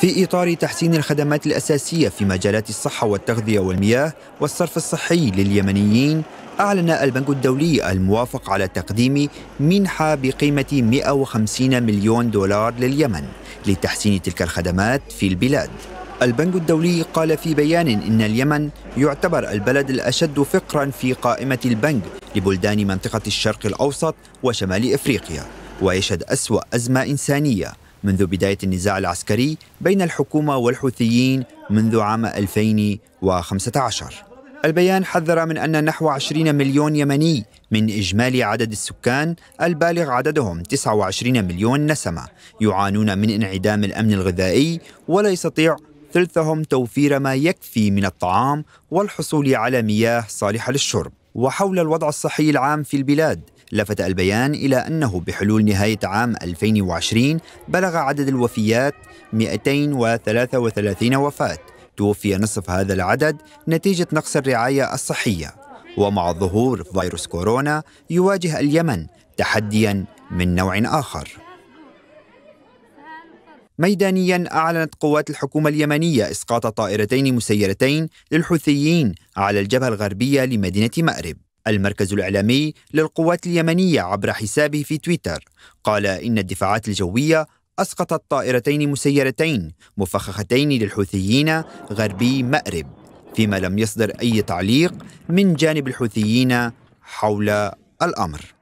في إطار تحسين الخدمات الأساسية في مجالات الصحة والتغذية والمياه والصرف الصحي لليمنيين أعلن البنك الدولي الموافق على تقديم منحة بقيمة 150 مليون دولار لليمن لتحسين تلك الخدمات في البلاد البنك الدولي قال في بيان إن اليمن يعتبر البلد الأشد فقرا في قائمة البنك لبلدان منطقة الشرق الأوسط وشمال إفريقيا ويشهد أسوأ أزمة إنسانية منذ بداية النزاع العسكري بين الحكومة والحوثيين منذ عام 2015 البيان حذر من أن نحو 20 مليون يمني من إجمالي عدد السكان البالغ عددهم 29 مليون نسمة يعانون من انعدام الأمن الغذائي ولا يستطيع ثلثهم توفير ما يكفي من الطعام والحصول على مياه صالحة للشرب وحول الوضع الصحي العام في البلاد لفت البيان إلى أنه بحلول نهاية عام 2020 بلغ عدد الوفيات 233 وفاة توفي نصف هذا العدد نتيجة نقص الرعاية الصحية ومع ظهور فيروس كورونا يواجه اليمن تحديا من نوع آخر ميدانيا أعلنت قوات الحكومة اليمنية إسقاط طائرتين مسيرتين للحوثيين على الجبهة الغربية لمدينة مأرب المركز الإعلامي للقوات اليمنية عبر حسابه في تويتر قال إن الدفاعات الجوية أسقطت طائرتين مسيرتين مفخختين للحوثيين غربي مأرب فيما لم يصدر أي تعليق من جانب الحوثيين حول الأمر